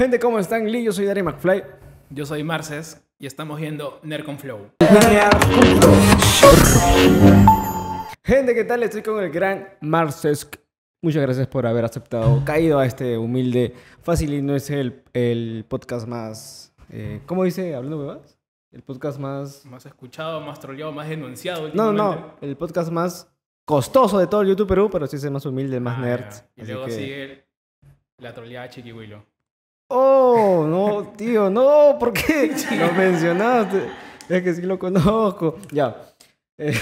Gente, ¿cómo están? Lee, yo soy Dari McFly. Yo soy Marces y estamos viendo Nercon Flow. Gente, ¿qué tal? Estoy con el gran Marces. Muchas gracias por haber aceptado, caído a este humilde, fácil y no es el, podcast más... Eh, ¿Cómo dice? ¿Hablando huevas? El podcast más... Más escuchado, más troleado, más denunciado. No, no, el podcast más costoso de todo el YouTube Perú, pero sí es el más humilde, más ah, nerd. Y luego sigue la troleada Willo. Oh, no, tío, no, ¿por qué lo mencionaste? Es que sí lo conozco. Ya. Eh,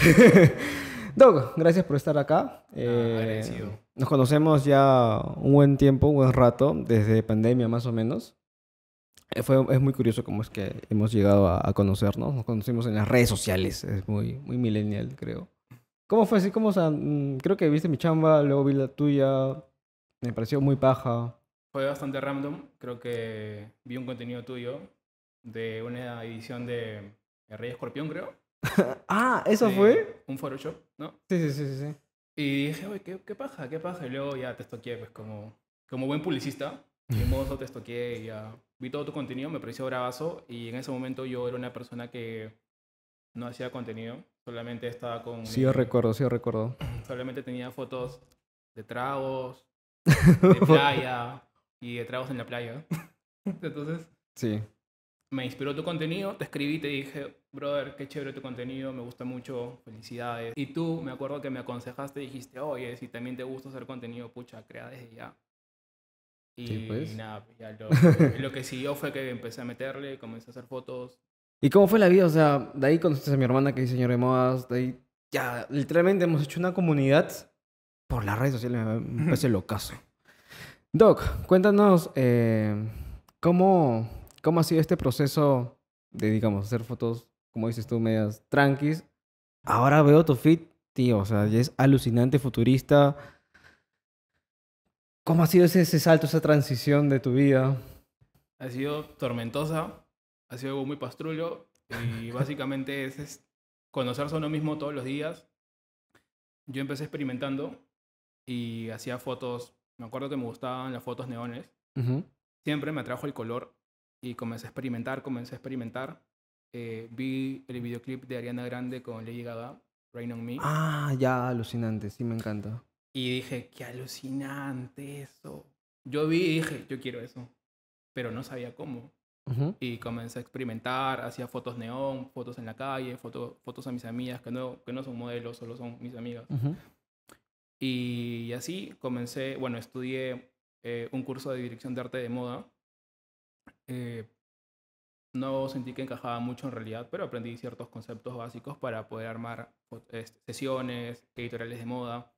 gracias por estar acá. Ah, eh, agradecido. nos conocemos ya un buen tiempo, un buen rato, desde pandemia más o menos. Eh, fue, es muy curioso cómo es que hemos llegado a, conocernos. Nos conocimos en las redes sociales. Es muy, muy millennial, creo. ¿Cómo fue así? ¿Cómo, mm, creo que viste mi chamba, luego vi la tuya. Me pareció muy paja fue bastante random. Creo que vi un contenido tuyo de una edición de Rey Escorpión, creo. ah, ¿eso fue? Un Photoshop, ¿no? Sí, sí, sí, sí. Y dije, oye, ¿qué, qué paja, qué paja. Y luego ya te toqué, pues como, como buen publicista, modo te estoqué y ya vi todo tu contenido, me pareció bravazo. Y en ese momento yo era una persona que no hacía contenido, solamente estaba con... Sí, yo recuerdo, sí, yo recuerdo. Solamente tenía fotos de tragos, de playa, y de tragos en la playa. Entonces, sí. me inspiró tu contenido, te escribí, te dije, brother, qué chévere tu contenido, me gusta mucho, felicidades. Y tú, me acuerdo que me aconsejaste, dijiste, oye, si también te gusta hacer contenido, pucha, crea desde ya. Y pues. nada, pues, lo, que siguió fue que empecé a meterle, comencé a hacer fotos. ¿Y cómo fue la vida? O sea, de ahí conociste a mi hermana que es señor de modas, de ahí ya, literalmente hemos hecho una comunidad por las redes sociales, me parece locazo. Doc, cuéntanos eh, cómo, cómo ha sido este proceso de, digamos, hacer fotos, como dices tú, medias tranquis. Ahora veo tu feed, tío, o sea, es alucinante, futurista. ¿Cómo ha sido ese, salto, esa transición de tu vida? Ha sido tormentosa, ha sido algo muy pastrullo y básicamente es conocerse a uno mismo todos los días. Yo empecé experimentando y hacía fotos me acuerdo que me gustaban las fotos neones. Siempre me atrajo el color y comencé a experimentar, comencé a experimentar. Eh, vi el videoclip de Ariana Grande con Lady Gaga, Rain on Me. Ah, ya, alucinante, sí me encanta. Y dije, qué alucinante eso. Yo vi y dije, yo quiero eso, pero no sabía cómo. Y comencé a experimentar, hacía fotos neón, fotos en la calle, fotos fotos a mis amigas, que no, que no son modelos, solo son mis amigas. Y así comencé, bueno, estudié eh, un curso de dirección de arte de moda. Eh, no sentí que encajaba mucho en realidad, pero aprendí ciertos conceptos básicos para poder armar este, sesiones, editoriales de moda.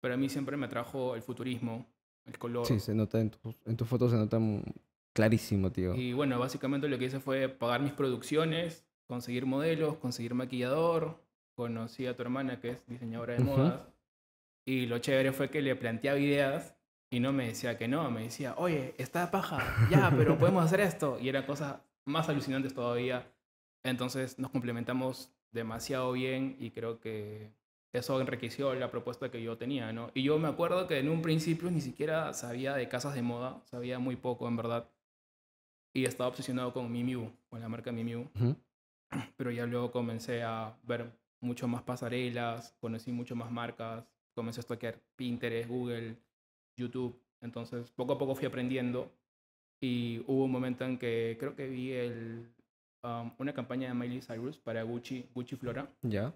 Pero a mí siempre me atrajo el futurismo, el color. Sí, se nota en tus, en tus fotos, se nota clarísimo, tío. Y bueno, básicamente lo que hice fue pagar mis producciones, conseguir modelos, conseguir maquillador. Conocí a tu hermana que es diseñadora de moda. modas y lo chévere fue que le planteaba ideas y no me decía que no, me decía, oye, está paja, ya, pero podemos hacer esto. Y eran cosas más alucinantes todavía. Entonces nos complementamos demasiado bien y creo que eso enriqueció la propuesta que yo tenía, ¿no? Y yo me acuerdo que en un principio ni siquiera sabía de casas de moda, sabía muy poco, en verdad. Y estaba obsesionado con Mimiu, con la marca Mimiu. Pero ya luego comencé a ver mucho más pasarelas, conocí mucho más marcas, comencé a tocar Pinterest, Google, YouTube. Entonces, poco a poco fui aprendiendo y hubo un momento en que creo que vi um, una campaña de Miley Cyrus para Gucci, Gucci Flora. Ya.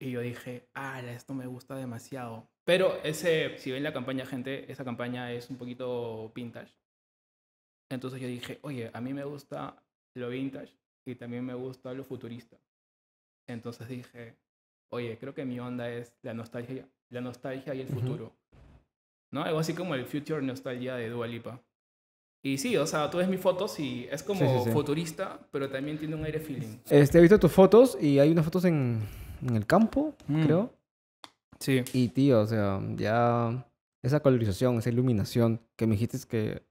Y yo dije, ah, esto me gusta demasiado. Pero ese, si ven la campaña, gente, esa campaña es un poquito vintage. Entonces yo dije, oye, a mí me gusta lo vintage y también me gusta lo futurista. Entonces dije, oye, creo que mi onda es la nostalgia, la nostalgia y el futuro. ¿No? Algo así como el future nostalgia de Dua Lipa. Y sí, o sea, tú ves mis fotos y es como futurista, pero también tiene un aire feeling. Este, he visto tus fotos y hay unas fotos en, el campo, mm. creo. Sí. Y tío, o sea, ya esa colorización, esa iluminación que me dijiste es que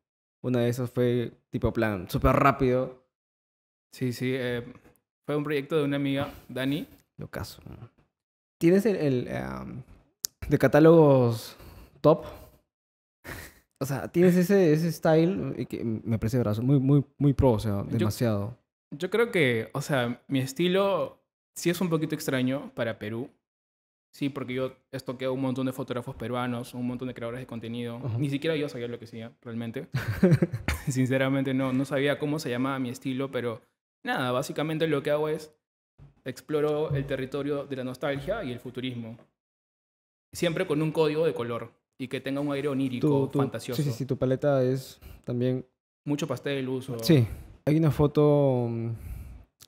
una de esas fue tipo plan, súper rápido. Sí, sí. Eh, fue un proyecto de una amiga, Dani. Lo caso. ¿Tienes el, de catálogos top? O sea, tienes ese, ese style que me parece brazo, muy, muy, muy pro, o sea, demasiado. Yo, creo que, o sea, mi estilo sí es un poquito extraño para Perú. Sí, porque yo estoqué a un montón de fotógrafos peruanos, un montón de creadores de contenido. Ni siquiera yo sabía lo que hacía, realmente. Sinceramente, no, no sabía cómo se llamaba mi estilo, pero nada, básicamente lo que hago es exploró el territorio de la nostalgia y el futurismo. Siempre con un código de color y que tenga un aire onírico, fantasioso. Sí, sí, sí, tu paleta es también... Mucho pastel uso. Sí, hay una foto mm,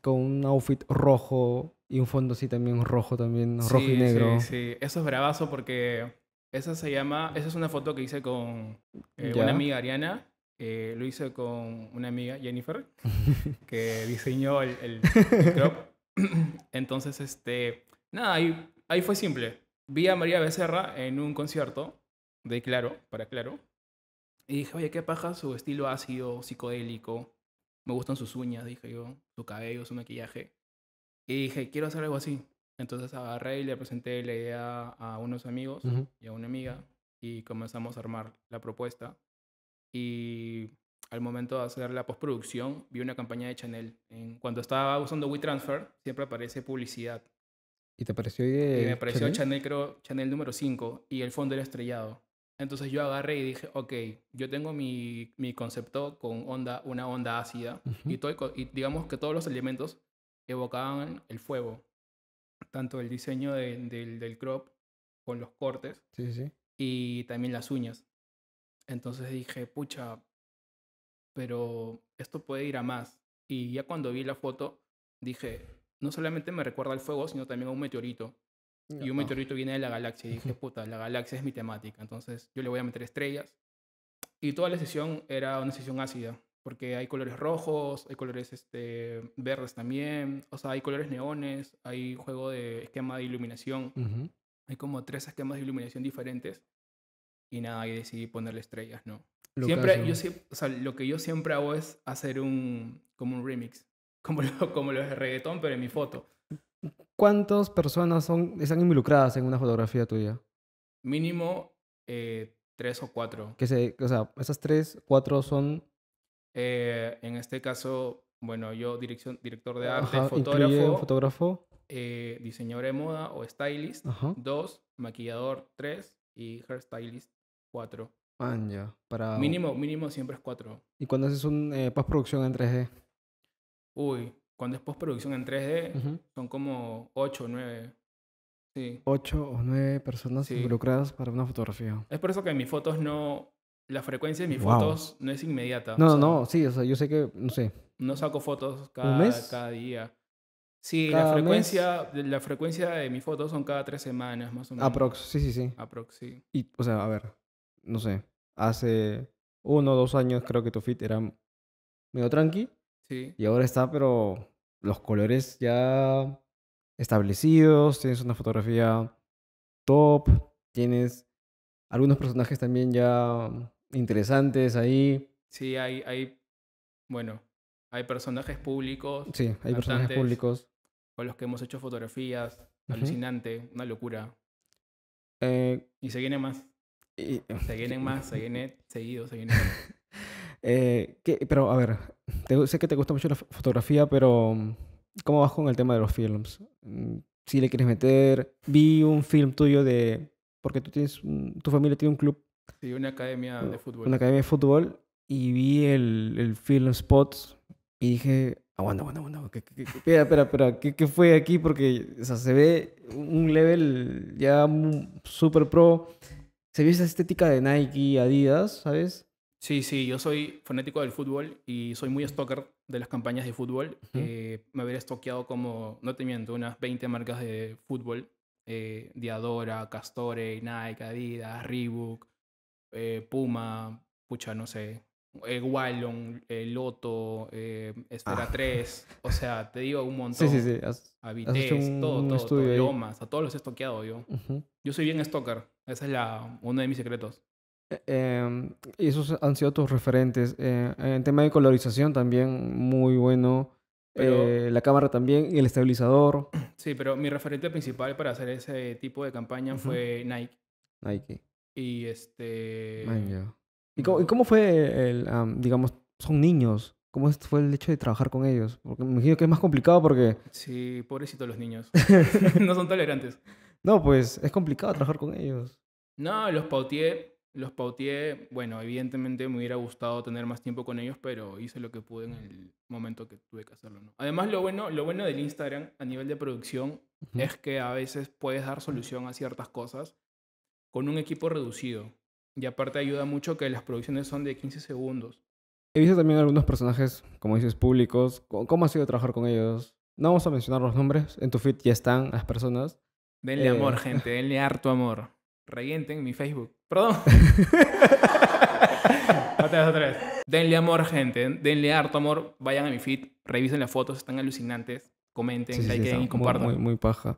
con un outfit rojo y un fondo así también rojo, también rojo y negro. Sí, sí, eso es bravazo porque esa se llama, esa es una foto que hice con eh, una amiga Ariana. Eh, lo hice con una amiga Jennifer que diseñó el crop Entonces, este, nada, ahí, ahí fue simple. Vi a María Becerra en un concierto de Claro, para Claro. Y dije, oye, qué paja su estilo ácido, psicodélico. Me gustan sus uñas, dije yo, su cabello, su maquillaje. Y dije, quiero hacer algo así. Entonces agarré y le presenté la idea a unos amigos y a una amiga y comenzamos a armar la propuesta. Y al momento de hacer la postproducción, vi una campaña de Chanel. En, cuando estaba usando WeTransfer, siempre aparece publicidad. ¿Y te pareció? y me pareció Chanel? creo, Chanel número 5 y el fondo era estrellado. Entonces yo agarré y dije, ok, yo tengo mi, mi concepto con onda, una onda ácida y, todo, y digamos que todos los elementos evocaban el fuego, tanto el diseño del, del, crop con los cortes y también las uñas. Entonces dije, pucha, pero esto puede ir a más. Y ya cuando vi la foto, dije, no solamente me recuerda al fuego, sino también a un meteorito. y un meteorito viene de la galaxia. Y dije, puta, la galaxia es mi temática. Entonces yo le voy a meter estrellas. Y toda la sesión era una sesión ácida, porque hay colores rojos, hay colores este, verdes también, o sea, hay colores neones, hay juego de esquema de iluminación. Hay como tres esquemas de iluminación diferentes. Y nada, y decidí ponerle estrellas, ¿no? Lo que yo siempre hago es hacer un, como un remix, como lo, como los de reggaetón, pero en mi foto. ¿Cuántas personas son, están involucradas en una fotografía tuya? Mínimo eh, tres o cuatro. Que se, o sea, esas tres, cuatro son... Eh, en este caso, bueno, yo dirección, director de arte, fotógrafo, eh, diseñador de moda o stylist, dos, maquillador, tres y hairstylist, cuatro. Mínimo, mínimo siempre es cuatro ¿Y cuando haces un eh, postproducción en 3D? Uy, cuando es postproducción en 3D, son como 8 o 9. Sí. 8 o 9 personas involucradas para una fotografía. Es por eso que mis fotos no. La frecuencia de mis fotos no es inmediata. No, no, sí, o sea, yo sé que, no sé. No saco fotos cada, cada día. Sí, la, frecuencia, la frecuencia de mis fotos son cada tres semanas, más o menos. Aprox, sí, sí, sí. Aprox, sí. Y, o sea, a ver, no sé, hace uno o dos años creo que tu fit era medio tranqui. Sí. Y ahora está, pero los colores ya establecidos, tienes una fotografía top, tienes algunos personajes también ya interesantes ahí. Sí, hay, hay bueno, hay personajes públicos. Sí, hay personajes públicos. Con los que hemos hecho fotografías, alucinante, una locura. Eh, y se viene más. Se vienen más, se vienen seguidos, eh, pero a ver, sé que te gusta mucho la fotografía, pero ¿cómo vas con el tema de los films? Mm, si le quieres meter, vi un film tuyo de, porque tú tienes, tu familia tiene un club. Sí, una academia de fútbol. Una academia de fútbol y vi el, el film Spots y dije, aguanta, aguanta, aguanta. qué, qué, espera, espera, ¿Qué, fue aquí? Porque se ve un level ya súper pro se vio esa estética de Nike, Adidas, ¿sabes? Sí, sí, yo soy fanático del fútbol y soy muy stalker de las campañas de fútbol. Eh, me habría estoqueado como, no te miento, unas 20 marcas de fútbol. Eh, Diadora, Castore, Nike, Adidas, Reebok, eh, Puma, pucha, no sé, Wallon, Loto, Esfera 3. Ah. O sea, te digo un montón. Sí, sí, sí. todo, todo, todos los he estoqueado yo. Yo soy bien stalker. Ese es la, uno de mis secretos. Eh, esos han sido tus referentes. Eh, en tema de colorización también, muy bueno. eh, la cámara también, y el estabilizador. Sí, pero mi referente principal para hacer ese tipo de campaña fue Nike. Nike. Y este... ¿Y, cómo, ¿Y cómo, fue el, digamos, son niños? ¿Cómo fue el hecho de trabajar con ellos? Porque me imagino que es más complicado porque... Sí, pobrecitos los niños. no son tolerantes. No, pues es complicado trabajar con ellos. No, los pautié, los pautié, bueno, evidentemente me hubiera gustado tener más tiempo con ellos, pero hice lo que pude en el momento que tuve que hacerlo. ¿no? Además, lo bueno, lo bueno del Instagram a nivel de producción es que a veces puedes dar solución a ciertas cosas con un equipo reducido. Y aparte ayuda mucho que las producciones son de 15 segundos. He visto también algunos personajes, como dices, públicos. ¿Cómo ha sido trabajar con ellos? No vamos a mencionar los nombres, en tu feed ya están las personas, Denle eh. amor, gente, denle harto amor. Revienten mi Facebook. Perdón. otra vez, otra Denle amor, gente. Denle harto amor. Vayan a mi feed, revisen las fotos, están alucinantes. Comenten, likeen y compartan. Muy, muy, paja.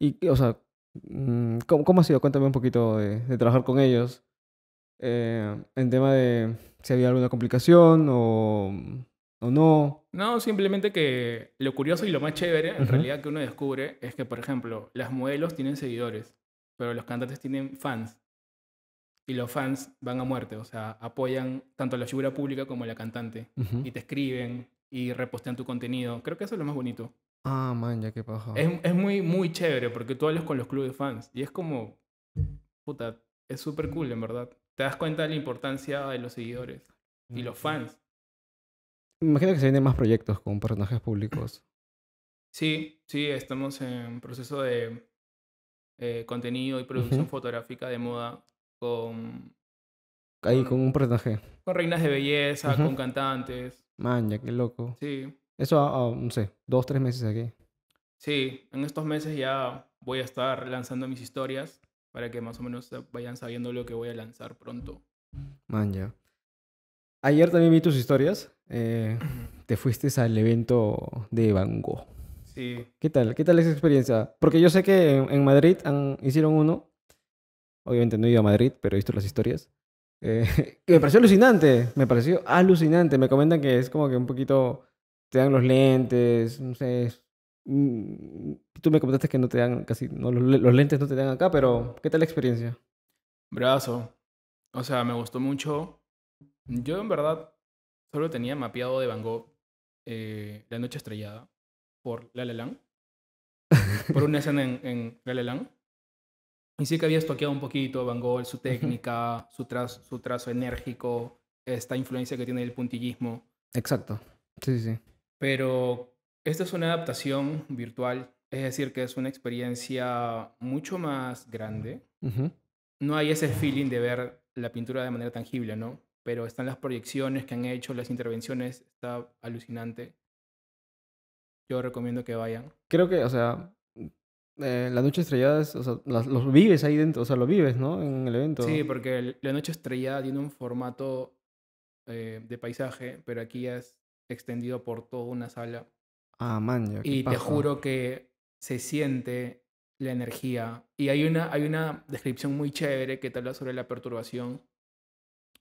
Y, o sea, mm, ¿cómo, cómo ha sido? Cuéntame un poquito de, de trabajar con ellos. Eh, en tema de si había alguna complicación o, o no. No, simplemente que lo curioso y lo más chévere, en realidad, que uno descubre es que, por ejemplo, las modelos tienen seguidores, pero los cantantes tienen fans. Y los fans van a muerte, o sea, apoyan tanto a la figura pública como a la cantante. Y te escriben y repostean tu contenido. Creo que eso es lo más bonito. Ah, man, ya qué paja. Es, es muy, muy chévere porque tú hablas con los clubes de fans y es como. Puta, es súper cool, en verdad. Te das cuenta de la importancia de los seguidores y los fans. Me imagino que se vienen más proyectos con personajes públicos. Sí, sí, estamos en proceso de eh, contenido y producción fotográfica de moda con... Ahí, con, un personaje. Con reinas de belleza, con cantantes. Manja, qué loco. Sí. Eso, ah, ah, no sé, dos, tres meses aquí. Sí, en estos meses ya voy a estar lanzando mis historias para que más o menos vayan sabiendo lo que voy a lanzar pronto. Man, Ayer también vi tus historias. Eh, te fuiste al evento de Van Gogh. Sí. ¿Qué tal? ¿Qué tal esa experiencia? Porque yo sé que en, Madrid han, hicieron uno. Obviamente no he ido a Madrid, pero he visto las historias. Eh, me pareció alucinante. Me pareció alucinante. Me comentan que es como que un poquito te dan los lentes, no sé. Mm, tú me comentaste que no te dan casi, no, los, los lentes no te dan acá, pero ¿qué tal la experiencia? Brazo. O sea, me gustó mucho yo en verdad solo tenía mapeado de Van Gogh eh, La Noche Estrellada por La por una escena en, en La Y sí que había estoqueado un poquito Van Gogh, su técnica, su, trazo, su trazo enérgico, esta influencia que tiene el puntillismo. Exacto. Sí, sí. Pero esta es una adaptación virtual, es decir, que es una experiencia mucho más grande. No hay ese feeling de ver la pintura de manera tangible, ¿no? pero están las proyecciones que han hecho, las intervenciones, está alucinante. Yo recomiendo que vayan. Creo que, o sea, eh, la noche estrellada, o sea, los vives ahí dentro, o sea, lo vives, ¿no? En el evento. Sí, porque la noche estrellada tiene un formato eh, de paisaje, pero aquí es extendido por toda una sala. Ah, man, ya, Y te juro que se siente la energía. Y hay una, hay una descripción muy chévere que te habla sobre la perturbación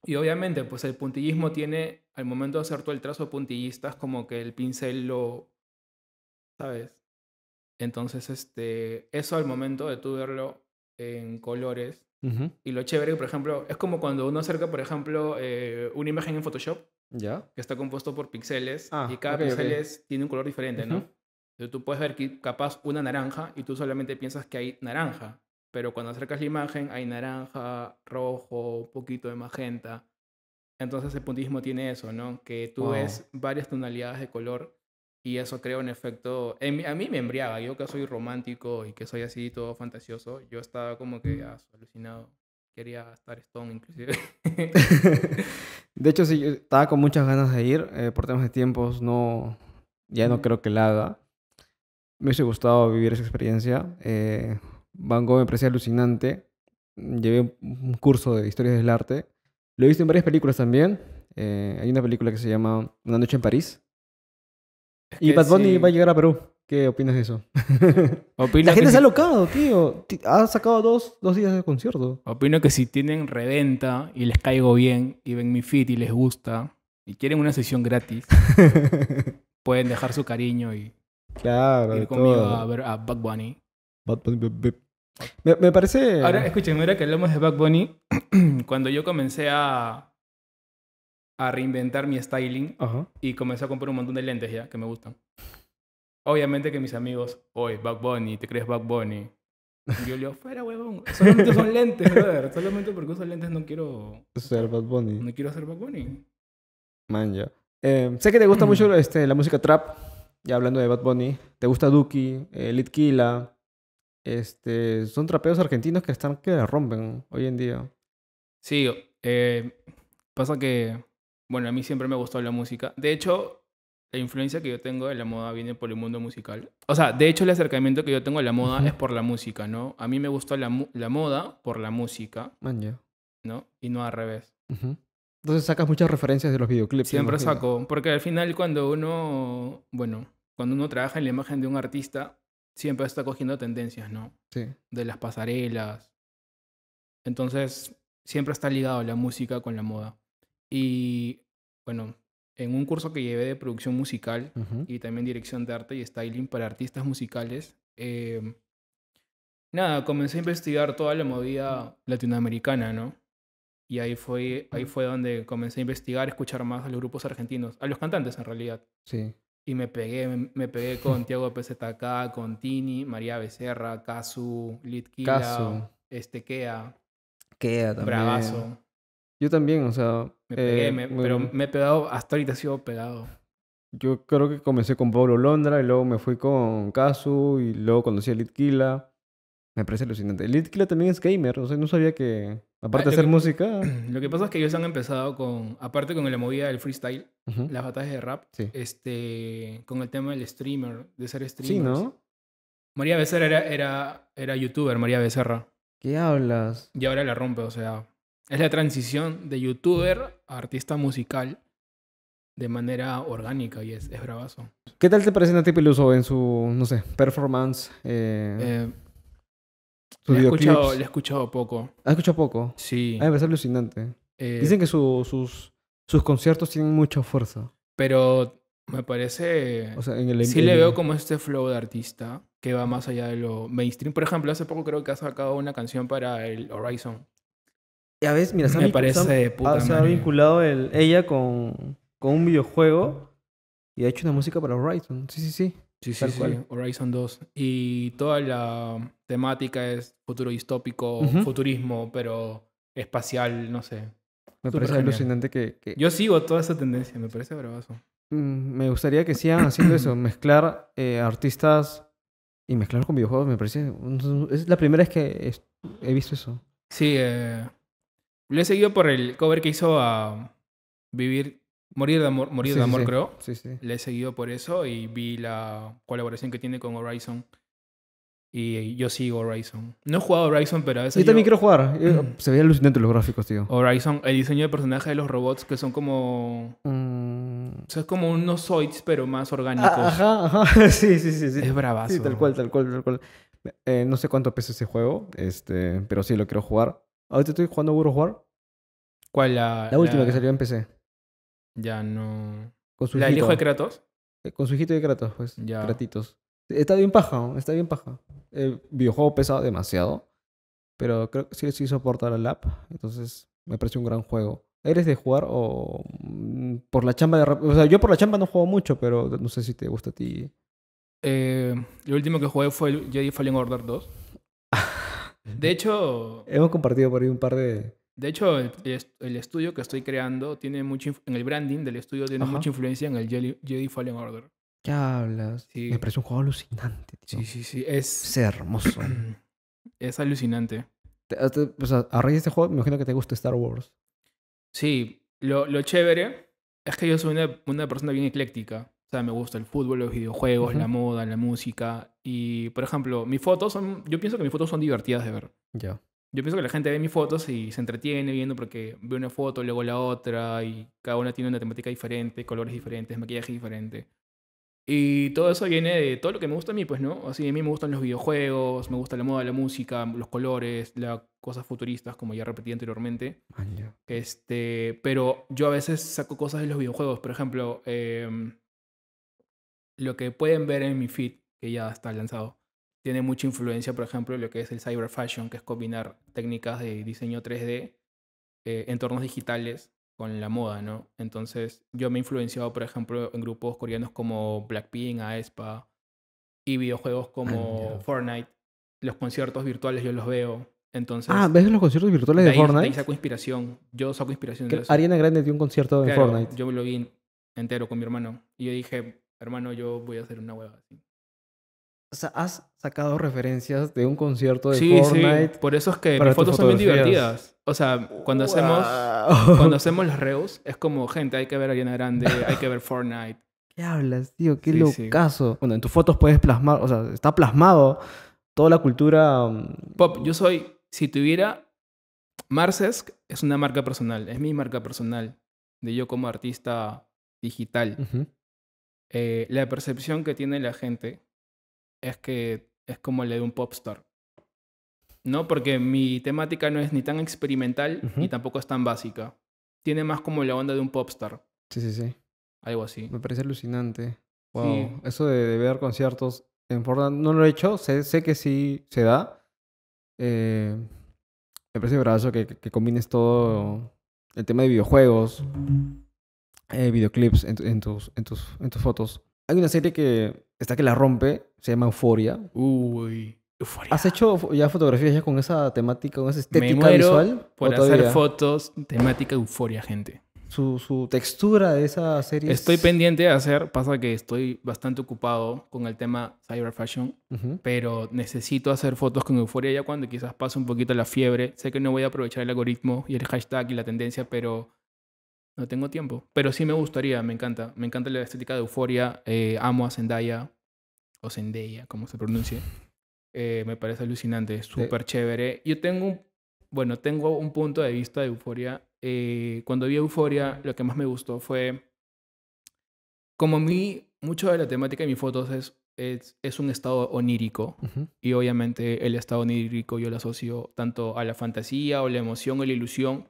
y obviamente, pues el puntillismo tiene, al momento de hacer todo el trazo puntillista, es como que el pincel lo, ¿sabes? Entonces, este, eso al momento de tú verlo en colores. Y lo chévere, por ejemplo, es como cuando uno acerca, por ejemplo, eh, una imagen en Photoshop, ¿Ya? que está compuesto por píxeles, y ah, cada píxel tiene un color diferente, ¿no? Entonces, tú puedes ver que capaz una naranja y tú solamente piensas que hay naranja pero cuando acercas la imagen hay naranja, rojo, un poquito de magenta. Entonces el puntismo tiene eso, ¿no? Que tú ves varias tonalidades de color y eso crea un efecto... a mí me embriaga, yo que soy romántico y que soy así todo fantasioso, yo estaba como que mm. ah, alucinado. Quería estar Stone inclusive. de hecho, sí, estaba con muchas ganas de ir, eh, por temas de tiempos no, ya no creo que la haga. Me hubiese gustado vivir esa experiencia. Eh, Van Gogh me parecía alucinante. Llevé un curso de historias del arte. Lo he visto en varias películas también. Eh, hay una película que se llama Una noche en París. y Bad Bunny va a llegar a Perú. ¿Qué opinas de eso? la gente se ha locado, tío. Ha sacado dos, dos, días de concierto. Opino que si tienen reventa y les caigo bien y ven mi fit y les gusta y quieren una sesión gratis, pueden dejar su cariño y claro, ir conmigo a ver a Bad Bunny. Bad Bunny. Me, parece... Ahora, escuchen, ahora que hablamos de Bad Bunny, cuando yo comencé a, a reinventar mi styling y comencé a comprar un montón de lentes ya que me gustan. Obviamente que mis amigos, oye, Bad Bunny, ¿te crees Bad Bunny? Yo le digo, fuera huevón, solamente son lentes, brother. Solamente porque uso lentes no quiero... Ser Bad Bunny. No quiero ser Bad Bunny. Man, ya. Eh, sé que te gusta mucho este, la música trap, ya hablando de Bad Bunny. Te gusta Duki, eh, Litkila, este, son trapeos argentinos que están que rompen hoy en día. Sí, eh, pasa que, bueno, a mí siempre me gustó la música. De hecho, la influencia que yo tengo de la moda viene por el mundo musical. O sea, de hecho, el acercamiento que yo tengo a la moda es por la música, ¿no? A mí me gustó la, moda por la música. ¿No? Y no al revés. Entonces sacas muchas referencias de los videoclips. Siempre saco, porque al final cuando uno, bueno, cuando uno trabaja en la imagen de un artista, siempre está cogiendo tendencias, ¿no? Sí. De las pasarelas. Entonces, siempre está ligado la música con la moda. Y bueno, en un curso que llevé de producción musical y también dirección de arte y styling para artistas musicales, em, nada, comencé a investigar toda la movida latinoamericana, ¿no? Y ahí fue, ahí fue donde comencé a investigar, escuchar más a los grupos argentinos, a los cantantes en realidad. Sí. Y me pegué, me, pegué con Tiago PZK, con Tini, María Becerra, Casu, Litkila, este, Kea también. Bravazo. Yo también, o sea. Me pegué, eh, pero me he pegado, hasta ahorita sido pegado. Yo creo que comencé con Pablo Londra y luego me fui con Casu y luego conocí a Litkila. Me parece alucinante. El también es gamer, o sea, no sabía que. Aparte de hacer música. Lo que pasa es que ellos han empezado con. Aparte con la movida del freestyle, las batallas de rap, este, con el tema del streamer, de ser streamer. Sí, ¿no? María Becerra era, era, youtuber, María Becerra. ¿Qué hablas? Y ahora la rompe, o sea. Es la transición de youtuber a artista musical de manera orgánica y es, es bravazo. ¿Qué tal te parece Nati uso en su, no sé, performance? eh, eh le he, escuchado, poco. ha escuchado poco? Sí. A mí me parece alucinante. Eh, Dicen que sus, sus conciertos tienen mucha fuerza. Pero me parece. O sea, en el, em, sí le veo como este flow de artista que va más allá de lo mainstream. Por ejemplo, hace poco creo que ha sacado una canción para el Horizon. a ves, mira, se me parece ha vinculado ella con, con un videojuego y ha hecho una música para Horizon. Sí, sí, sí. Sí, sí, sí. Horizon 2. Y toda la temática es futuro distópico, futurismo, pero espacial, no sé. Me parece alucinante que, Yo sigo toda esa tendencia, me parece bravazo. Mm, me gustaría que sigan haciendo eso, mezclar eh, artistas y mezclar con videojuegos, me parece... Es la primera vez que he visto eso. Sí, eh, lo he seguido por el cover que hizo a Vivir Morir de Amor, Morir de Amor creo. Sí, sí. Le he seguido por eso y vi la colaboración que tiene con Horizon. Y yo sigo Horizon. No he jugado Horizon, pero a veces. Yo, también quiero jugar. Se veía alucinante los gráficos, tío. Horizon, el diseño de personaje de los robots que son como. Mm. O sea, es como unos zoids, pero más orgánicos. Ah, ajá, ajá. Sí, sí, sí, Es bravazo. Sí, tal cual, tal cual, tal cual. Eh, no sé cuánto pesa ese juego, este, pero sí lo quiero jugar. Ahorita estoy jugando a War. ¿Cuál? La, la última que salió en PC. Ya no. Con su ¿La hijo de Kratos? Eh, con su hijito de Kratos, pues. Ya. Kratitos. Está bien paja, está bien paja. El videojuego pesado demasiado, pero creo que sí, soporta la lap, entonces me parece un gran juego. ¿Eres de jugar o mm, por la chamba de... O sea, yo por la chamba no juego mucho, pero no sé si te gusta a ti. Eh, lo último que jugué fue el Jedi Fallen Order 2. de hecho... Hemos compartido por ahí un par de... De hecho, el, estudio que estoy creando tiene mucho, en el branding del estudio tiene mucha influencia en el Jedi, Fallen Order. ¿Qué hablas? Me parece un juego alucinante, tío. Sí, sí, sí. Es, hermoso. es alucinante. Ah, a raíz de este juego, me imagino que te gusta Star Wars. Sí, lo, chévere es que yo soy una, persona bien ecléctica. O sea, me gusta el fútbol, los videojuegos, la moda, la música. Y, por ejemplo, mis fotos son. Yo pienso que mis fotos son divertidas de ver. Ya. Yo pienso que la gente ve mis fotos y se entretiene viendo porque ve una foto, luego la otra, y cada una tiene una temática diferente, colores diferentes, maquillaje diferente. Y todo eso viene de todo lo que me gusta a mí, pues, ¿no? Así, a mí me gustan los videojuegos, me gusta la moda, la música, los colores, las cosas futuristas, como ya repetí anteriormente. Este, pero yo a veces saco cosas de los videojuegos. Por ejemplo, em, lo que pueden ver en mi feed, que ya está lanzado, tiene mucha influencia, por ejemplo, lo que es el cyber fashion, que es combinar técnicas de diseño 3D, eh, entornos digitales con la moda, ¿no? Entonces, yo me he influenciado, por ejemplo, en grupos coreanos como Blackpink, aespa y videojuegos ah, como Fortnite. Los conciertos virtuales yo los veo. Entonces, ah, ¿ves los conciertos virtuales de, Fortnite? ahí saco inspiración. Yo saco inspiración de eso. Ariana Grande dio un concierto de Fortnite. Yo lo vi entero con mi hermano. Y yo dije, hermano, yo voy a hacer una hueva así. O sea, has sacado referencias de un concierto de Fortnite. Sí. Por eso es que las fotos son bien divertidas. O sea, cuando hacemos cuando hacemos las reus, es como, gente, hay que ver a Grande, hay que ver Fortnite. ¿Qué hablas, tío? Qué locazo. Bueno, en tus fotos puedes plasmar, o sea, está plasmado toda la cultura. Um, Pop, yo soy, si tuviera. Marcesk es una marca personal, es mi marca personal, de yo como artista digital. Eh, la percepción que tiene la gente es que es como la de un popstar. ¿No? Porque mi temática no es ni tan experimental ni tampoco es tan básica. Tiene más como la onda de un popstar. Sí, sí, sí. Algo así. Me parece alucinante. Wow. Eso de, ver conciertos en Fortnite no lo he hecho. Sé, sé que sí se da. Eh, me parece brazo que, combines todo el tema de videojuegos, eh, videoclips en, tus, en, tus, en tus fotos. Hay una serie que está que la rompe se llama Euforia. Uy. Euforia. ¿Has hecho ya fotografías ya con esa temática, con esa estética Me muero visual? Por hacer fotos temática euforia, gente. Su, su, textura de esa serie. Estoy pendiente de hacer, pasa que estoy bastante ocupado con el tema cyber fashion, pero necesito hacer fotos con euforia ya cuando quizás pase un poquito la fiebre. Sé que no voy a aprovechar el algoritmo y el hashtag y la tendencia, pero no tengo tiempo. Pero sí me gustaría, me encanta. Me encanta la estética de euforia. Eh, amo a Zendaya o Zendaya, como se pronuncia, eh, me parece alucinante, súper chévere. Yo tengo un, bueno, tengo un punto de vista de Euforia. Eh, cuando vi Euforia, lo que más me gustó fue, como a mí, mucho de la temática de mis fotos es, es, un estado onírico, y obviamente el estado onírico yo lo asocio tanto a la fantasía o la emoción o la ilusión,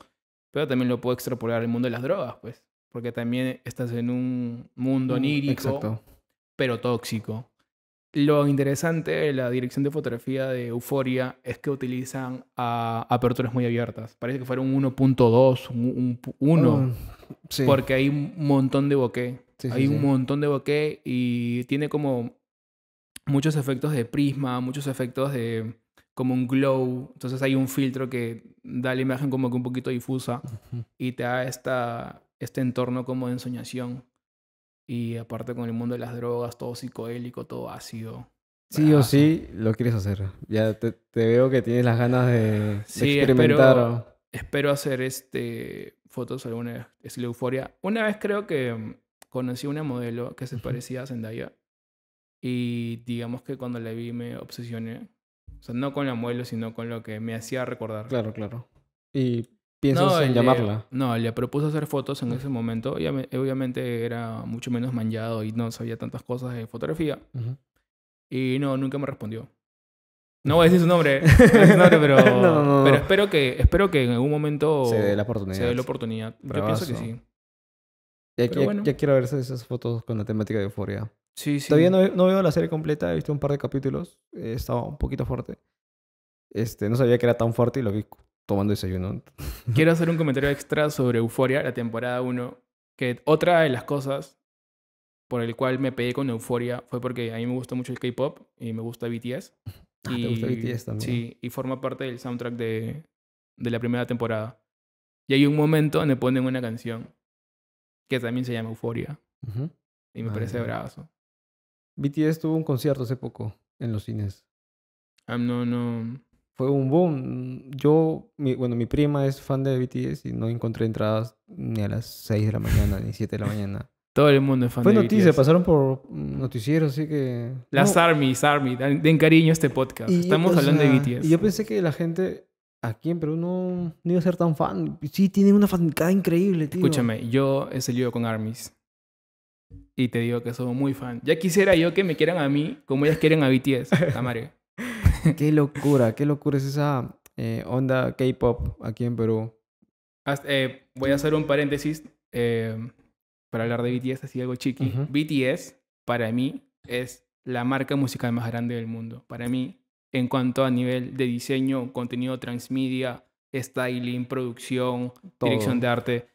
pero también lo puedo extrapolar al mundo de las drogas, pues, porque también estás en un mundo mm, onírico, pero tóxico. Lo interesante de la dirección de fotografía de Euforia es que utilizan aperturas muy abiertas. Parece que fueron 1.2, un, 1, ah, porque hay un montón de bokeh. hay un montón de bokeh y tiene como muchos efectos de prisma, muchos efectos de como un glow. Entonces hay un filtro que da la imagen como que un poquito difusa y te da esta, este entorno como de ensoñación. Y aparte con el mundo de las drogas, todo psicoélico, todo ácido. Sí o sí, lo quieres hacer. Ya te, veo que tienes las ganas de, experimentar. Espero, hacer este fotos alguna vez, es la euforia. Una vez creo que mm, conocí una modelo que se parecía a Zendaya. Y digamos que cuando la vi me obsesioné. O sea, no con la modelo, sino con lo que me hacía recordar. Claro, claro. Y piensas en llamarla? no, le propuso hacer fotos en ese momento. obviamente era mucho menos manchado y no sabía tantas cosas de fotografía. Y no, nunca me respondió. No voy a decir su nombre, pero, pero espero, que, espero que en algún momento se dé la oportunidad. Se dé la oportunidad. Yo pienso que sí. Ya, quiero ver esas fotos con la temática de euforia. Sí, sí. Todavía no, veo la serie completa, he visto un par de capítulos. estaba un poquito fuerte. Este, no sabía que era tan fuerte y lo vi tomando desayuno. Quiero hacer un comentario extra sobre Euforia, la temporada 1, que otra de las cosas por el cual me pegué con Euforia fue porque a mí me gusta mucho el K-pop y me gusta BTS. Ah, y, ¿te gusta BTS también? Sí, y forma parte del soundtrack de, de la primera temporada. Y hay un momento donde ponen una canción que también se llama Euforia. Y me ah, parece bravazo. BTS tuvo un concierto hace poco en los cines. Ah, no, no fue un boom. Yo, bueno, mi prima es fan de BTS y no encontré entradas ni a las 6 de la mañana, ni 7 de la mañana. Todo el mundo es fan Fue noticia, pasaron por noticieros, así que... Las Army, ARMY, den cariño a este podcast. Estamos hablando de BTS. Y yo pensé que la gente aquí en Perú no, no, iba a ser tan fan. Sí, tienen una fancada increíble, tío. Escúchame, yo he salido con ARMYs. Y te digo que soy muy fan. Ya quisiera yo que me quieran a mí como ellas quieren a BTS, madre. qué locura, qué locura es esa eh, onda K-pop aquí en Perú. Eh, voy a hacer un paréntesis em, para hablar de BTS, así algo chiqui. BTS, para mí, es la marca musical más grande del mundo. Para mí, en cuanto a nivel de diseño, contenido transmedia, styling, producción, dirección de arte.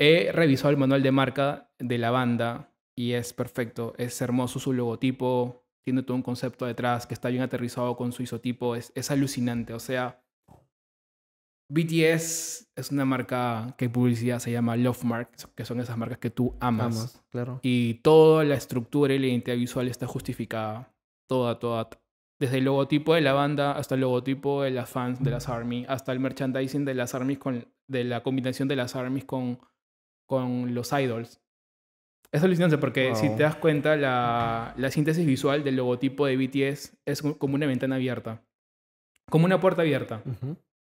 He revisado el manual de marca de la banda y es perfecto. Es hermoso su logotipo, tiene todo un concepto detrás, que está bien aterrizado con su isotipo, es, alucinante. O sea, BTS es una marca que publicidad se llama Love Marks, que son esas marcas que tú amas. claro. Y toda la estructura y la identidad visual está justificada. Toda, toda. Desde el logotipo de la banda hasta el logotipo de las fans de las ARMY, hasta el merchandising de las ARMY con, de la combinación de las ARMY con, con los idols. Es alucinante porque si te das cuenta, la, la, síntesis visual del logotipo de BTS es como una ventana abierta, como una puerta abierta.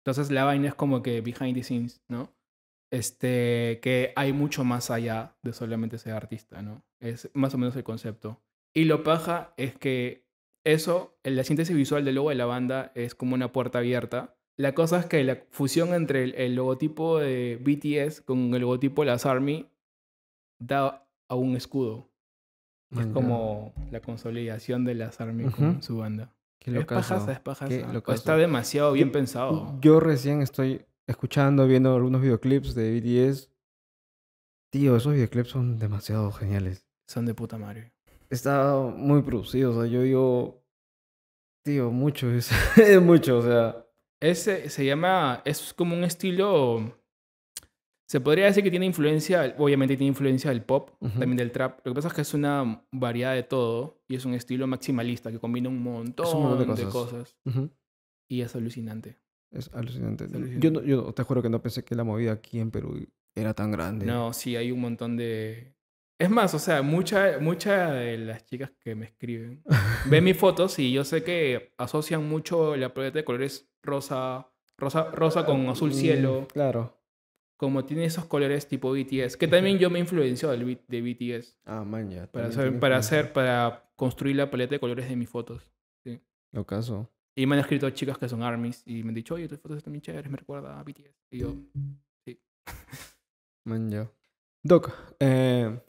Entonces la vaina es como que behind the scenes, ¿no? Este, que hay mucho más allá de solamente ser artista, ¿no? Es más o menos el concepto. Y lo paja es que eso, la síntesis visual del logo de la banda es como una puerta abierta. La cosa es que la fusión entre el, el logotipo de BTS con el logotipo de las Army da a un escudo. Es como la consolidación de las Army con su banda. es pajaza, es pajasa. Está demasiado bien pensado. Yo recién estoy escuchando, viendo algunos videoclips de BTS. Tío, esos videoclips son demasiado geniales. Son de puta madre. Está muy producido, o sea, yo digo... Tío, mucho, es, mucho, o sea... Ese se llama... Es como un estilo se podría decir que tiene influencia, obviamente tiene influencia del pop, también del trap. Lo que pasa es que es una variedad de todo y es un estilo maximalista que combina un montón, de cosas. Y es alucinante. Es alucinante. Yo, te juro que no pensé que la movida aquí en Perú era tan grande. No, sí, hay un montón de... Es más, o sea, muchas de las chicas que me escriben ven mis fotos y yo sé que asocian mucho la paleta de colores rosa, rosa, rosa con azul mm, cielo. Claro como tiene esos colores tipo BTS, que también yo me influenció del de BTS. Ah, man, ya. Para hacer, para hacer, para construir la paleta de colores de mis fotos. Sí. Lo caso. Y me han escrito chicas que son armies y me han dicho, oye, tus fotos están bien chéveres, me recuerda a BTS. Y yo, sí. Man, ya. Doc, eh,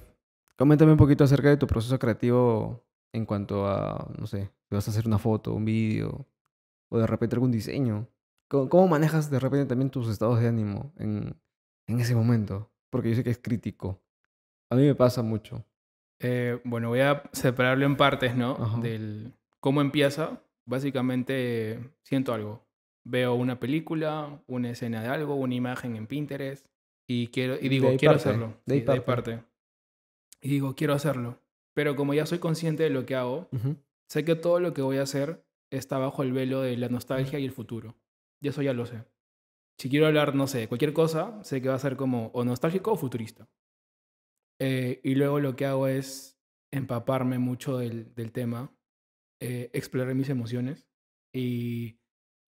coméntame un poquito acerca de tu proceso creativo en cuanto a, no sé, si vas a hacer una foto, un vídeo, o de repente algún diseño. ¿Cómo, ¿Cómo manejas de repente también tus estados de ánimo en, en ese momento, porque yo sé que es crítico. A mí me pasa mucho. Eh, bueno, voy a separarlo en partes, ¿no? Del cómo empieza. Básicamente siento algo. Veo una película, una escena de algo, una imagen en Pinterest y quiero y digo, quiero hacerlo. De ahí, parte. Y digo, quiero hacerlo. Pero como ya soy consciente de lo que hago, sé que todo lo que voy a hacer está bajo el velo de la nostalgia y el futuro. Y eso ya lo sé si quiero hablar, no sé, cualquier cosa, sé que va a ser como o nostálgico o futurista. Eh, y luego lo que hago es empaparme mucho del, del tema, eh, explorar mis emociones. Y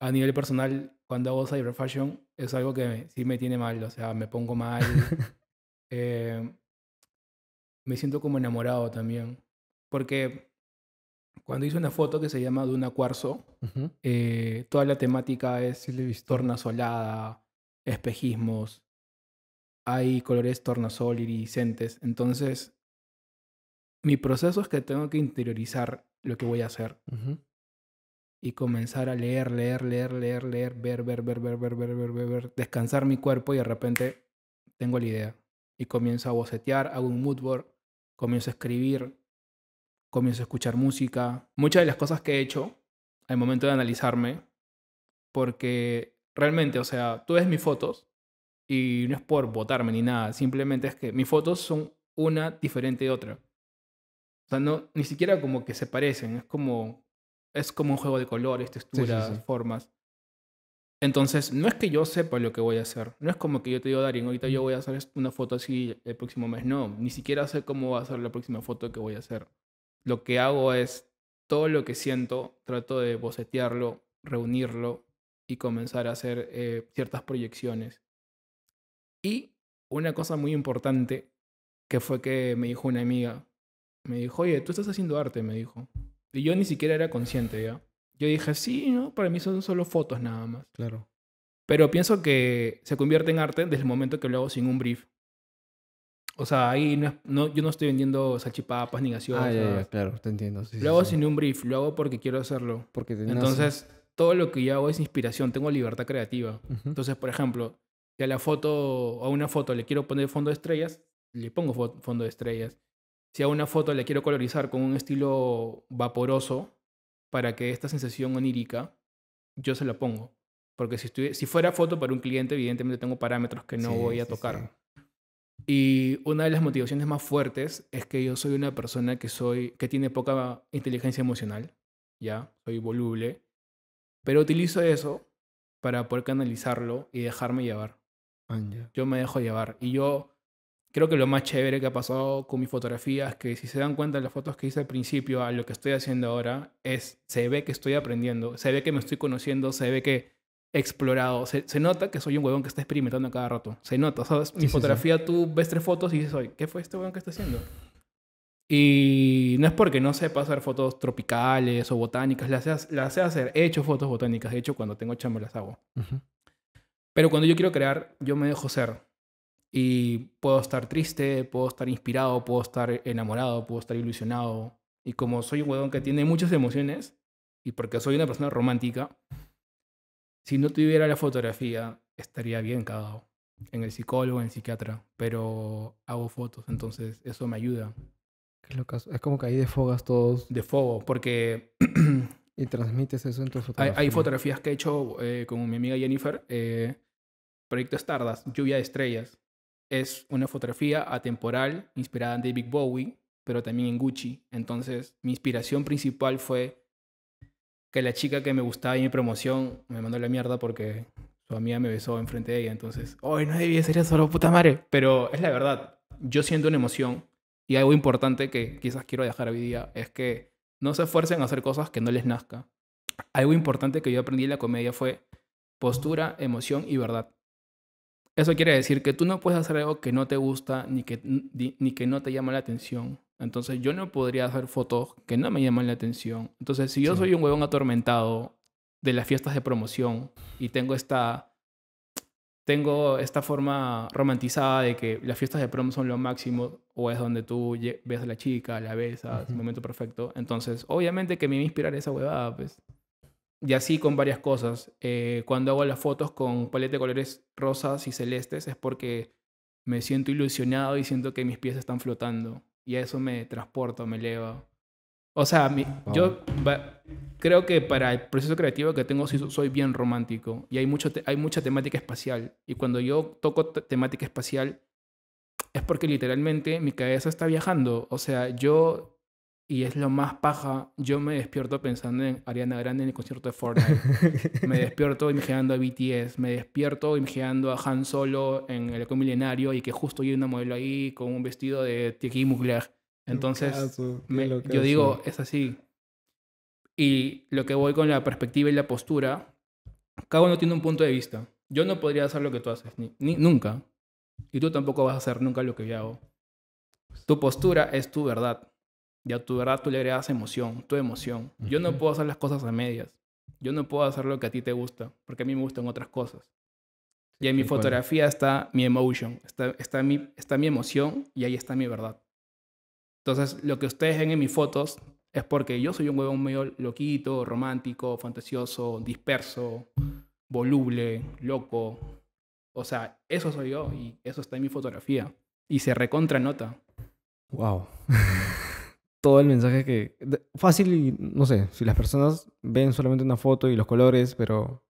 a nivel personal, cuando hago cyber fashion, es algo que sí me tiene mal, o sea, me pongo mal. Eh, me siento como enamorado también. Porque cuando hice una foto que se llama Duna Cuarzo, eh, toda la temática es sí, tornasolada, espejismos, hay colores tornasol iridiscentes. Entonces, mi proceso es que tengo que interiorizar lo que voy a hacer y comenzar a leer, leer, leer, leer, leer, ver, ver, ver, ver, ver, ver, ver, ver, ver, descansar mi cuerpo y de repente tengo la idea y comienzo a bocetear, hago un mood board, comienzo a escribir, comienzo a escuchar música. Muchas de las cosas que he hecho al momento de analizarme, porque realmente, o sea, tú ves mis fotos y no es por votarme ni nada, simplemente es que mis fotos son una diferente de otra. O sea, no, ni siquiera como que se parecen, es como, es como un juego de colores, texturas, formas. Entonces, no es que yo sepa lo que voy a hacer. No es como que yo te digo, Darín, ahorita yo voy a hacer una foto así el próximo mes. No, ni siquiera sé cómo va a ser la próxima foto que voy a hacer lo que hago es todo lo que siento, trato de bocetearlo, reunirlo y comenzar a hacer eh, ciertas proyecciones. Y una cosa muy importante que fue que me dijo una amiga, me dijo, oye, tú estás haciendo arte, me dijo. Y yo ni siquiera era consciente, ¿ya? Yo dije, sí, ¿no? Para mí son solo fotos nada más. Claro. Pero pienso que se convierte en arte desde el momento que lo hago sin un brief. O sea, ahí no, no, yo no estoy vendiendo salchipapas ni gaseosas. Ah, te entiendo. lo hago sin un brief, lo hago porque quiero hacerlo. Porque Entonces, todo lo que yo hago es inspiración, tengo libertad creativa. Entonces, por ejemplo, si a la foto, a una foto le quiero poner fondo de estrellas, le pongo fondo de estrellas. Si a una foto le quiero colorizar con un estilo vaporoso para que esta sensación onírica, yo se la pongo. Porque si, estoy, si fuera foto para un cliente, evidentemente tengo parámetros que no voy a tocar. Y una de las motivaciones más fuertes es que yo soy una persona que, soy, que tiene poca inteligencia emocional, ¿ya? Soy voluble, pero utilizo eso para poder canalizarlo y dejarme llevar. Ah, yo me dejo llevar. Y yo creo que lo más chévere que ha pasado con mis fotografías, es que si se dan cuenta de las fotos que hice al principio a lo que estoy haciendo ahora, es se ve que estoy aprendiendo, se ve que me estoy conociendo, se ve que explorado. Se, nota que soy un huevón que está experimentando a cada rato. Se nota. ¿sabes? Mi fotografía, tú ves tres fotos y dices, ¿qué fue este huevón que está haciendo? Y no es porque no sepa hacer fotos tropicales o botánicas, las sé, las sé hacer. He hecho fotos botánicas, de hecho, cuando tengo chamba las hago. Pero cuando yo quiero crear, yo me dejo ser. Y puedo estar triste, puedo estar inspirado, puedo estar enamorado, puedo estar ilusionado. Y como soy un huevón que tiene muchas emociones, y porque soy una persona romántica, si no tuviera la fotografía, estaría bien cagado. En el psicólogo, en el psiquiatra. Pero hago fotos, entonces eso me ayuda. Es como que ahí fogas todos. De fuego, porque. y transmites eso en tus fotografías. Hay, fotografías que he hecho eh, con mi amiga Jennifer. Eh, Proyecto Stardust, Lluvia de Estrellas. Es una fotografía atemporal inspirada en David Bowie, pero también en Gucci. Entonces, mi inspiración principal fue que la chica que me gustaba y mi promoción me mandó la mierda porque su amiga me besó enfrente de ella. Entonces, hoy no debía ser eso, puta madre. Pero es la verdad. Yo siento una emoción y algo importante que quizás quiero dejar hoy día es que no se esfuercen a hacer cosas que no les nazca. Algo importante que yo aprendí en la comedia fue postura, emoción y verdad. Eso quiere decir que tú no puedes hacer algo que no te gusta ni que, ni que no te llama la atención entonces yo no podría hacer fotos que no me llaman la atención. Entonces si yo soy un huevón atormentado de las fiestas de promoción y tengo esta, tengo esta forma romantizada de que las fiestas de promoción son lo máximo o es donde tú ves a la chica, la besas, el momento perfecto. Entonces obviamente que me va a inspirar esa huevada, pues. Y así con varias cosas. Eh, cuando hago las fotos con paleta de colores rosas y celestes es porque me siento ilusionado y siento que mis pies están flotando y a eso me transporto, me elevo. O sea, yo creo que para el proceso creativo que tengo soy bien romántico y hay, mucho hay mucha temática espacial. Y cuando yo toco temática espacial es porque literalmente mi cabeza está viajando. O sea, yo y es lo más paja. Yo me despierto pensando en Ariana Grande en el concierto de Fortnite. me despierto imaginando a BTS. Me despierto imaginando a Han Solo en el Eco Milenario y que justo hay una modelo ahí con un vestido de Tiki Mugler. Entonces, yo digo, es así. Y lo que voy con la perspectiva y la postura, cada uno tiene un punto de vista. Yo no podría hacer lo que tú haces, ni nunca. Y tú tampoco vas a hacer nunca lo que yo hago. Tu postura es tu verdad ya tu verdad tú le agregas emoción, tu emoción. Yo no puedo hacer las cosas a medias. Yo no puedo hacer lo que a ti te gusta, porque a mí me gustan otras cosas. Y en mi fotografía está mi emoción está, está, mi, está mi emoción y ahí está mi verdad. Entonces, lo que ustedes ven en mis fotos es porque yo soy un huevón medio loquito, romántico, fantasioso, disperso, voluble, loco. O sea, eso soy yo y eso está en mi fotografía. Y se recontra nota. Wow. todo el mensaje que... Fácil, no sé, si las personas ven solamente una foto y los colores, pero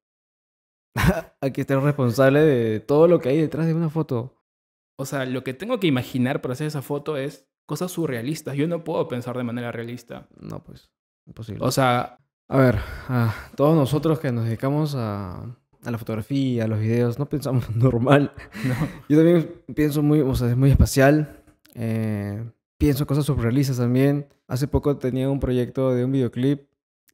hay que estar responsable de todo lo que hay detrás de una foto. O sea, lo que tengo que imaginar para hacer esa foto es cosas surrealistas. Yo no puedo pensar de manera realista. No, pues, imposible. O sea... A ver, a todos nosotros que nos dedicamos a, a la fotografía, a los videos, no pensamos normal. Yo también pienso muy, o sea, es muy espacial. Eh, pienso cosas surrealistas también. Hace poco tenía un proyecto de un videoclip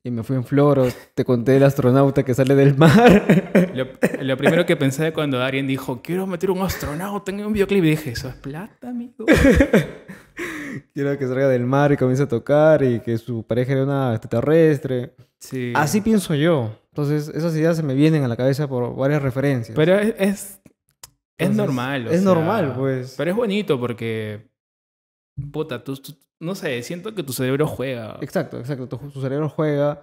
y me fui en floros. Te conté el astronauta que sale del mar. Lo, primero que pensé cuando alguien dijo, quiero meter un astronauta en un videoclip, y dije, eso es plata, amigo. quiero que salga del mar y comience a tocar y que su pareja era una extraterrestre. Sí. Así pienso yo. Entonces, esas ideas se me vienen a la cabeza por varias referencias. Pero es, es, normal. es normal, pues. Pero es bonito porque puta, tú, no sé, siento que tu cerebro juega. Exacto, exacto, tu, cerebro juega.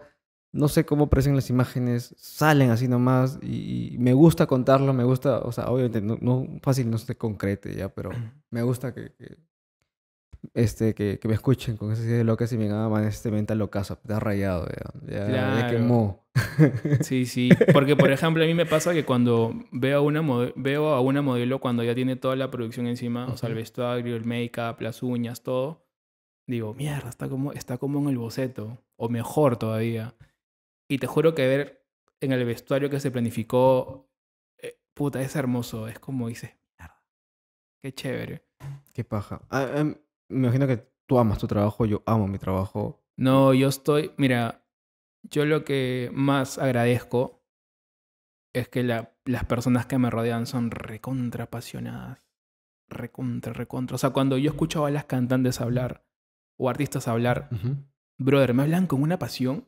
No sé cómo aparecen las imágenes, salen así nomás y, me gusta contarlo, me gusta, o sea, obviamente no, no fácil, no se concrete ya, pero me gusta que este, que, que me escuchen con esas de locas y me digan, ah, este mental locazo, está rayado, ya, ya, quemó. Sí, sí, porque por ejemplo a mí me pasa que cuando veo a una, veo a una modelo cuando ya tiene toda la producción encima, o sea, el vestuario, el make-up, las uñas, todo, digo, mierda, está como, está como en el boceto, o mejor todavía. Y te juro que ver en el vestuario que se planificó, eh, puta, es hermoso, es como dices, mierda, qué chévere. Qué paja. Ah, em, me imagino que tú amas tu trabajo, yo amo mi trabajo. No, yo estoy, mira, yo lo que más agradezco es que las personas que me rodean son recontra apasionadas. Recontra, recontra. O sea, cuando yo escuchaba a las cantantes hablar o artistas hablar, brother, me hablan con una pasión.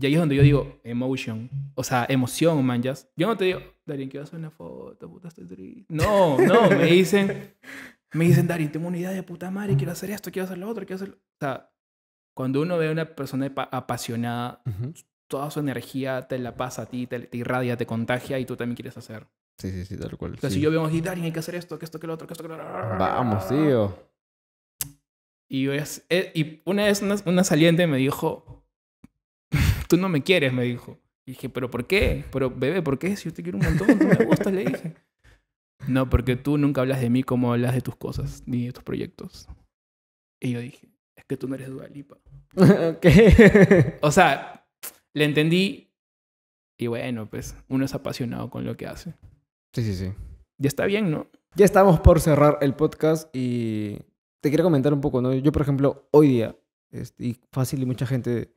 Y ahí es donde yo digo, emotion. O sea, emoción, manjas. Yo no te digo, Darín, quiero hacer una foto, puta, estoy triste. No, no, me dicen, me dicen, Darín, tengo una idea de puta madre, quiero hacer esto, quiero hacer lo otro, quiero hacer... O sea, cuando uno ve a una persona apasionada, toda su energía te la pasa a ti, te, irradia, te contagia y tú también quieres hacer. Sí, sí, sí, tal cual. O sea, si yo veo a Dari, hay que hacer esto, que esto, que lo otro, que esto, que lo otro. Vamos, tío. Y, y una vez una, saliente me dijo, tú no me quieres, me dijo. Y dije, ¿pero por qué? Pero, bebé, ¿por qué? Si yo te quiero un montón, tú me gustas, le dije. No, porque tú nunca hablas de mí como hablas de tus cosas, ni de tus proyectos. Y yo dije, es que tú no eres Dualipa. ¿Qué? o sea, le entendí. Y bueno, pues uno es apasionado con lo que hace. Sí, sí, sí. Y está bien, ¿no? Ya estamos por cerrar el podcast y te quiero comentar un poco, ¿no? Yo, por ejemplo, hoy día, este, y fácil y mucha gente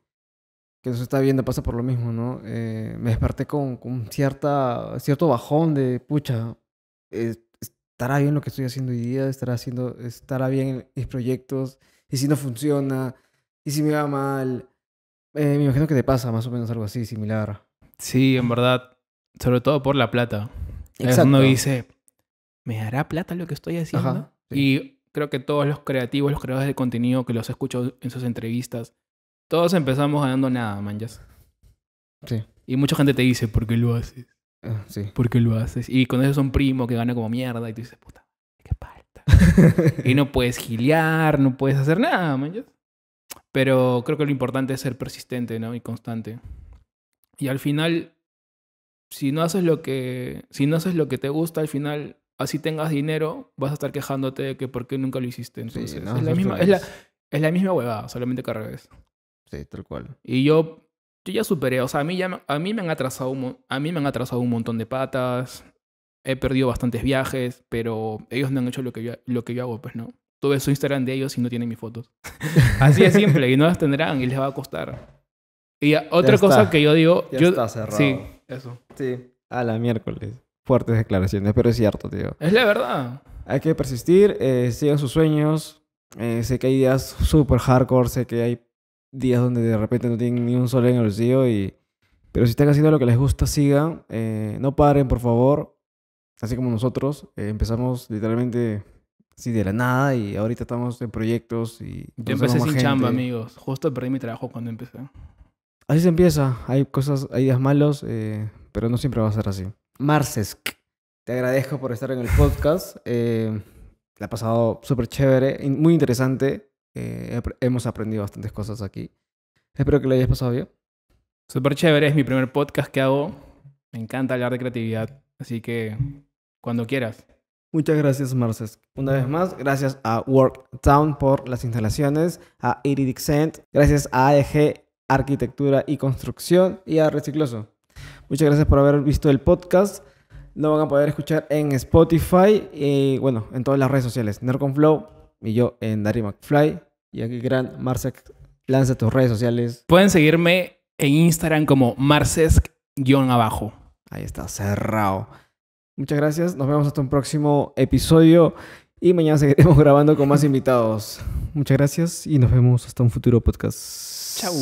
que nos está viendo pasa por lo mismo, ¿no? Eh, me desperté con, cierta, cierto bajón de, pucha, estará bien lo que estoy haciendo hoy día, estará, haciendo, estará bien mis proyectos, y si no funciona, y si me va mal. Eh, me imagino que te pasa más o menos algo así, similar. Sí, en verdad, sobre todo por la plata. Exacto. Uno dice, ¿me hará plata lo que estoy haciendo? Y creo que todos los creativos, los creadores de contenido que los escucho en sus entrevistas, todos empezamos ganando nada, manjas. Sí. Y mucha gente te dice, ¿por qué lo haces? Ah, sí. Porque lo haces? Y con eso es un primo que gana como mierda y tú dices, puta, qué falta. y no puedes gilear, no puedes hacer nada, man. Pero creo que lo importante es ser persistente, ¿no? Y constante. Y al final, si no haces lo que, si no haces lo que te gusta, al final, así tengas dinero, vas a estar quejándote de que por qué nunca lo hiciste. Entonces, sí, no, es, la misma, es, la, es la misma huevada, solamente que al revés. Sí, tal cual. Y yo yo ya superé, o sea, a mí, me, han atrasado un, a mí me han atrasado un montón de patas, he perdido bastantes viajes, pero ellos no han hecho lo que yo, lo que yo hago, pues no. Tú ves su Instagram de ellos y no tienen mis fotos. Así es simple, y no las tendrán y les va a costar. Y otra cosa que yo digo... yo, Sí, eso. Sí. A la miércoles. Fuertes declaraciones, pero es cierto, tío. Es la verdad. Hay que persistir, eh, sigan sus sueños. Eh, sé que hay ideas súper hardcore, sé que hay días donde de repente no tienen ni un sol en el bolsillo y... Pero si están haciendo lo que les gusta, sigan. Eh, no paren, por favor. Así como nosotros eh, empezamos literalmente así de la nada y ahorita estamos en proyectos y... Yo empecé sin chamba, amigos. Justo perdí mi trabajo cuando empecé. Así se empieza. Hay cosas, hay días malos, eh, pero no siempre va a ser así. Marcesc. te agradezco por estar en el podcast. la ha pasado súper chévere, muy interesante. Eh, hemos aprendido bastantes cosas aquí. Espero que lo hayas pasado bien. Súper chévere, es mi primer podcast que hago. Me encanta hablar de creatividad, así que cuando quieras. Muchas gracias, Marces. Una vez más, gracias a Worktown por las instalaciones, a Iridixent, gracias a AEG Arquitectura y Construcción y a Recicloso. Muchas gracias por haber visto el podcast. Lo van a poder escuchar en Spotify y, bueno, en todas las redes sociales. Nerconflow y yo en Dari McFly. Y aquí, Gran Marsec lanza tus redes sociales. Pueden seguirme en Instagram como Marcesc-abajo. Ahí está, cerrado. Muchas gracias. Nos vemos hasta un próximo episodio. Y mañana seguiremos grabando con más invitados. Muchas gracias y nos vemos hasta un futuro podcast. Chau.